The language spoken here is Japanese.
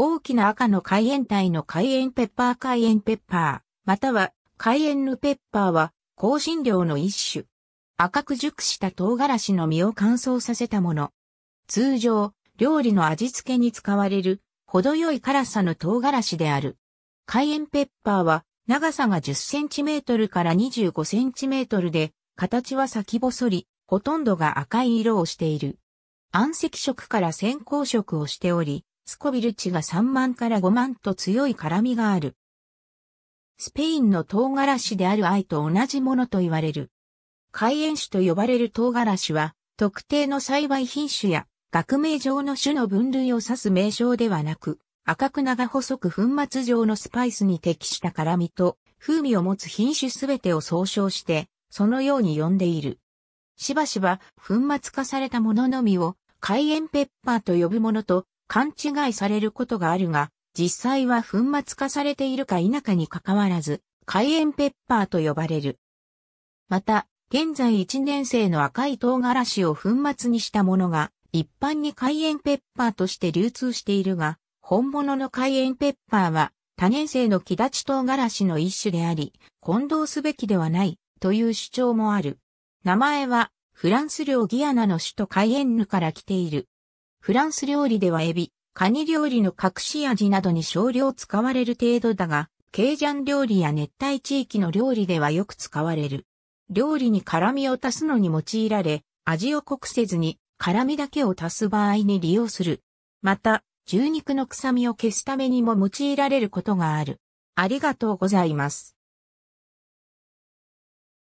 大きな赤の海塩体の海塩ペッパー海塩ペッパー、または海塩ヌペッパーは香辛料の一種。赤く熟した唐辛子の実を乾燥させたもの。通常、料理の味付けに使われる、程よい辛さの唐辛子である。海塩ペッパーは、長さが10センチメートルから25センチメートルで、形は先細り、ほとんどが赤い色をしている。暗赤色から先行色をしており、スコビル値が3万から5万と強い絡みがある。スペインの唐辛子である愛と同じものと言われる。海塩種と呼ばれる唐辛子は、特定の栽培品種や学名上の種の分類を指す名称ではなく、赤く長細く粉末状のスパイスに適した辛味と風味を持つ品種すべてを総称して、そのように呼んでいる。しばしば粉末化されたもののみを海塩ペッパーと呼ぶものと勘違いされることがあるが、実際は粉末化されているか否かに関わらず、海塩ペッパーと呼ばれる。また、現在1年生の赤い唐辛子を粉末にしたものが、一般に海塩ペッパーとして流通しているが、本物の海塩ペッパーは、多年生の木立唐辛子の一種であり、混同すべきではない、という主張もある。名前は、フランス領ギアナの首都カイエンヌから来ている。フランス料理ではエビ、カニ料理の隠し味などに少量使われる程度だが、ケイジャン料理や熱帯地域の料理ではよく使われる。料理に辛味を足すのに用いられ、味を濃くせずに辛味だけを足す場合に利用する。また、牛肉の臭みを消すためにも用いられることがある。ありがとうございます。